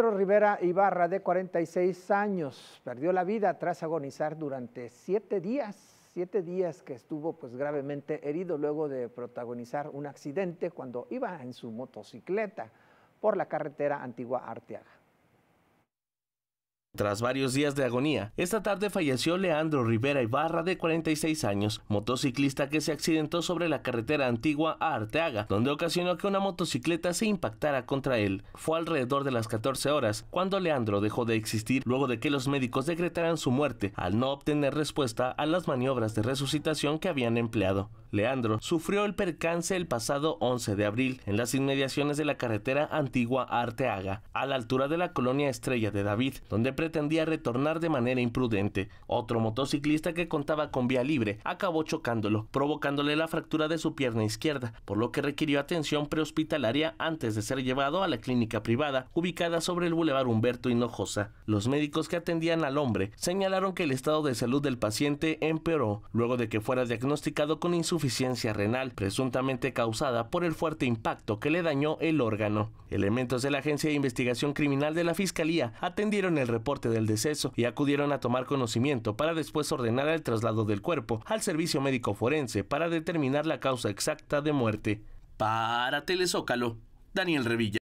Pedro Rivera Ibarra, de 46 años, perdió la vida tras agonizar durante siete días, siete días que estuvo pues gravemente herido luego de protagonizar un accidente cuando iba en su motocicleta por la carretera antigua Arteaga. Tras varios días de agonía, esta tarde falleció Leandro Rivera Ibarra de 46 años, motociclista que se accidentó sobre la carretera antigua a Arteaga, donde ocasionó que una motocicleta se impactara contra él. Fue alrededor de las 14 horas cuando Leandro dejó de existir luego de que los médicos decretaran su muerte al no obtener respuesta a las maniobras de resucitación que habían empleado. Leandro sufrió el percance el pasado 11 de abril en las inmediaciones de la carretera antigua a Arteaga, a la altura de la colonia Estrella de David, donde pretendía retornar de manera imprudente. Otro motociclista que contaba con vía libre acabó chocándolo, provocándole la fractura de su pierna izquierda, por lo que requirió atención prehospitalaria antes de ser llevado a la clínica privada ubicada sobre el bulevar Humberto Hinojosa. Los médicos que atendían al hombre señalaron que el estado de salud del paciente empeoró luego de que fuera diagnosticado con insuficiencia renal, presuntamente causada por el fuerte impacto que le dañó el órgano. Elementos de la Agencia de Investigación Criminal de la Fiscalía atendieron el reporte del deceso y acudieron a tomar conocimiento para después ordenar el traslado del cuerpo al servicio médico forense para determinar la causa exacta de muerte. Para Telezócalo, Daniel Revilla.